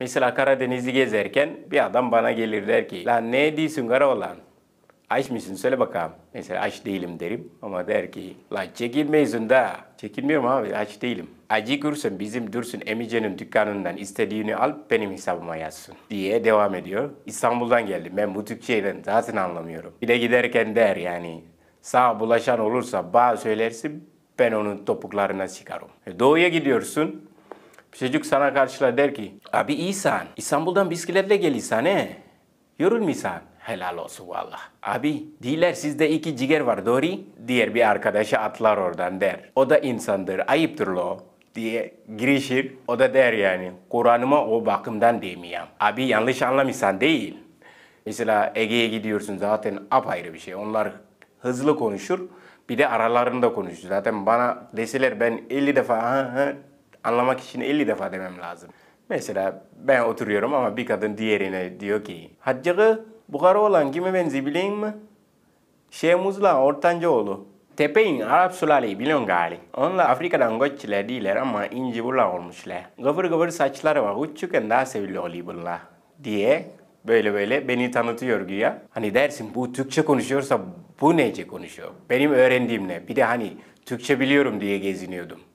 Mesela Karadeniz'i gezerken bir adam bana gelir der ki lan ne değilsin kara olan? Aç mısın söyle bakalım. Mesela aç değilim derim ama der ki la çekilmeyiz da. Çekilmiyorum abi aç değilim. Acıkırsın bizim dursun emicenin dükkanından istediğini al benim hesabıma yazsın diye devam ediyor. İstanbul'dan geldim ben bu Türkçe'den zaten anlamıyorum. Bir de giderken der yani sağ bulaşan olursa bağ söylersin ben onun topuklarına çıkarım. E, doğuya gidiyorsun bir Çocuk sana karşılar der ki, abi İhsan, İstanbul'dan bisikletle gelirsen he. Yorulmuşsan. Helal olsun valla. Abi diler sizde iki ciger var doğru. Diğer bir arkadaşa atlar oradan der. O da insandır ayıptır lo diye girişir. O da der yani Kur'an'ıma o bakımdan demiyorum. Abi yanlış anlamışsan değil. Mesela Ege'ye gidiyorsun zaten apayrı bir şey. Onlar hızlı konuşur. Bir de aralarında konuşur. Zaten bana deseler ben 50 defa ha, ha anlamak için 50 defa demem lazım. Mesela ben oturuyorum ama bir kadın diğerine diyor ki Haccığı Bukhara olan kime benzeyebileyim mi? Şeyh Muzla Ortancaoğlu. Tepeyin Arap sülaleyi biliyorsun gali. Onlar Afrika'dan göççüler değiller ama inci bula olmuşlar. Gıvır gıvır saçları var. Uçukken daha sevimli oluyor bunlar. Diye böyle böyle beni tanıtıyor güya. Hani dersin bu Türkçe konuşuyorsa bu nece konuşuyor? Benim öğrendiğim ne? Bir de hani Türkçe biliyorum diye geziniyordum.